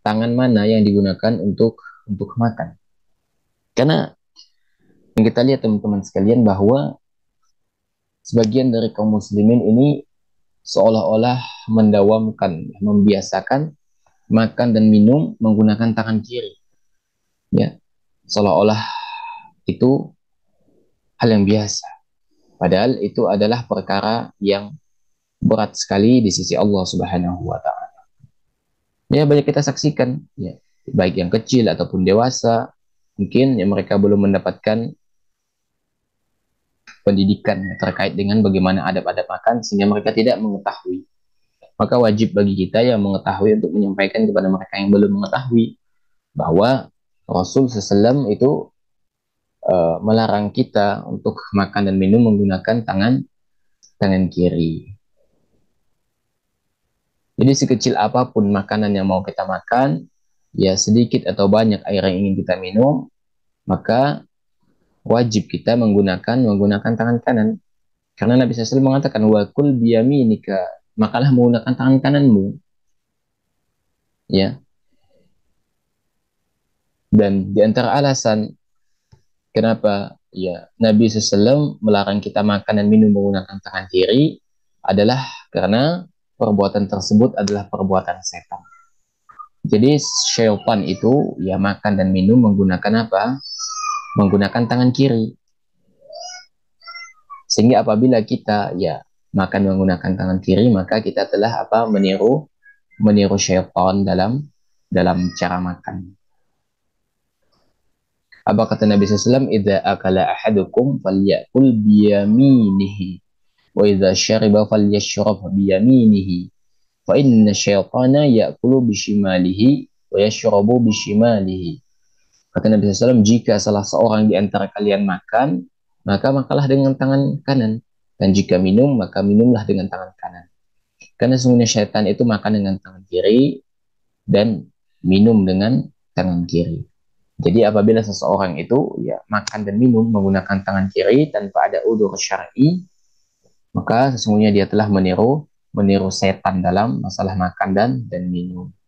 tangan mana yang digunakan untuk untuk makan. Karena yang kita lihat teman-teman sekalian bahwa sebagian dari kaum muslimin ini seolah-olah mendawamkan, membiasakan makan dan minum menggunakan tangan kiri. Ya, seolah-olah itu hal yang biasa. Padahal itu adalah perkara yang berat sekali di sisi Allah Subhanahu wa taala ya banyak kita saksikan ya baik yang kecil ataupun dewasa mungkin ya mereka belum mendapatkan pendidikan terkait dengan bagaimana adab-adab makan sehingga mereka tidak mengetahui. Maka wajib bagi kita yang mengetahui untuk menyampaikan kepada mereka yang belum mengetahui bahwa Rasul seselam itu e, melarang kita untuk makan dan minum menggunakan tangan tangan kiri. Jadi sekecil apapun makanan yang mau kita makan, ya sedikit atau banyak air yang ingin kita minum, maka wajib kita menggunakan menggunakan tangan kanan. Karena Nabi SAW mengatakan wakul nika, makalah menggunakan tangan kananmu. Ya. Dan di antara alasan kenapa ya Nabi SAW melarang kita makan dan minum menggunakan tangan kiri adalah karena perbuatan tersebut adalah perbuatan setan. Jadi syaitan itu ya makan dan minum menggunakan apa? Menggunakan tangan kiri. Sehingga apabila kita ya makan menggunakan tangan kiri maka kita telah apa meniru meniru syaitan dalam dalam cara makan. Apa kata Nabi SAW? ida akala ahadukum falyakul biyaminihi wa idza syariba falyashrab bi yaminihi fa inna syaitana ya'kulu kata Nabi SAW jika salah seorang di antara kalian makan maka makalah dengan tangan kanan dan jika minum maka minumlah dengan tangan kanan karena sesungguhnya syaitan itu makan dengan tangan kiri dan minum dengan tangan kiri jadi apabila seseorang itu ya makan dan minum menggunakan tangan kiri tanpa ada udur syar'i, maka sesungguhnya dia telah meniru meniru setan dalam masalah makan dan dan minum.